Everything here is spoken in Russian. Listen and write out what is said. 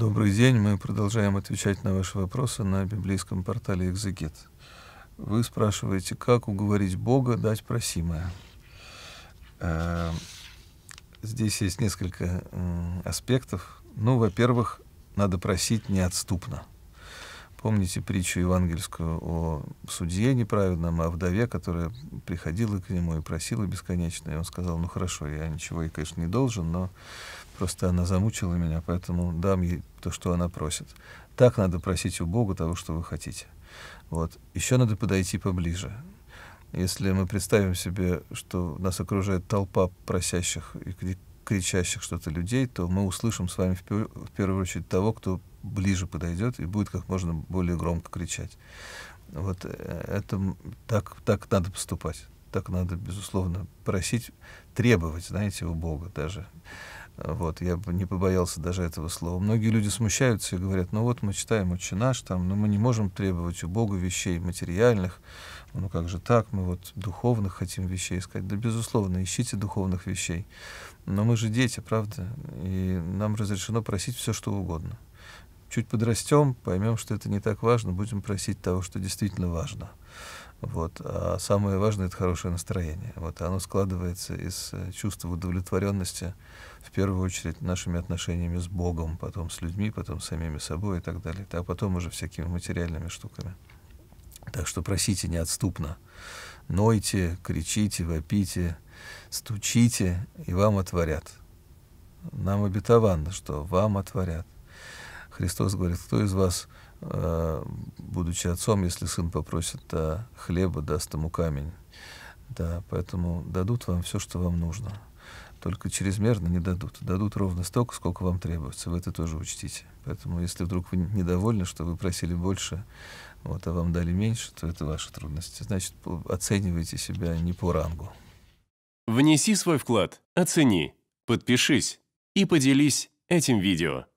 Добрый день. Мы продолжаем отвечать на ваши вопросы на библейском портале «Экзегет». Вы спрашиваете, как уговорить Бога дать просимое? Э, здесь есть несколько э, аспектов. Ну, во-первых, надо просить неотступно – Помните притчу евангельскую о судье неправедном, о вдове, которая приходила к нему и просила бесконечно, и он сказал, ну хорошо, я ничего ей, конечно, не должен, но просто она замучила меня, поэтому дам ей то, что она просит. Так надо просить у Бога того, что вы хотите. Вот. Еще надо подойти поближе. Если мы представим себе, что нас окружает толпа просящих, и кричащих что-то людей, то мы услышим с вами в, пер в первую очередь того, кто ближе подойдет и будет как можно более громко кричать. Вот э, это так, так надо поступать. Так надо, безусловно, просить, требовать, знаете, у Бога даже. Вот, я бы не побоялся даже этого слова. Многие люди смущаются и говорят, ну вот мы читаем «Отче наш», там, но «Ну мы не можем требовать у Бога вещей материальных, ну как же так, мы вот духовных хотим вещей искать. Да, безусловно, ищите духовных вещей. Но мы же дети, правда, и нам разрешено просить все, что угодно чуть подрастем, поймем, что это не так важно, будем просить того, что действительно важно. Вот. А самое важное — это хорошее настроение. Вот. Оно складывается из э, чувства удовлетворенности, в первую очередь, нашими отношениями с Богом, потом с людьми, потом с самими собой и так далее, а потом уже всякими материальными штуками. Так что просите неотступно. Нойте, кричите, вопите, стучите, и вам отворят. Нам обетовано, что вам отворят. Христос говорит, кто из вас, э, будучи отцом, если сын попросит да, э, хлеба, даст ему камень? Да, поэтому дадут вам все, что вам нужно. Только чрезмерно не дадут. Дадут ровно столько, сколько вам требуется. Вы это тоже учтите. Поэтому, если вдруг вы недовольны, что вы просили больше, вот, а вам дали меньше, то это ваши трудности. Значит, оценивайте себя не по рангу. Внеси свой вклад, оцени, подпишись и поделись этим видео.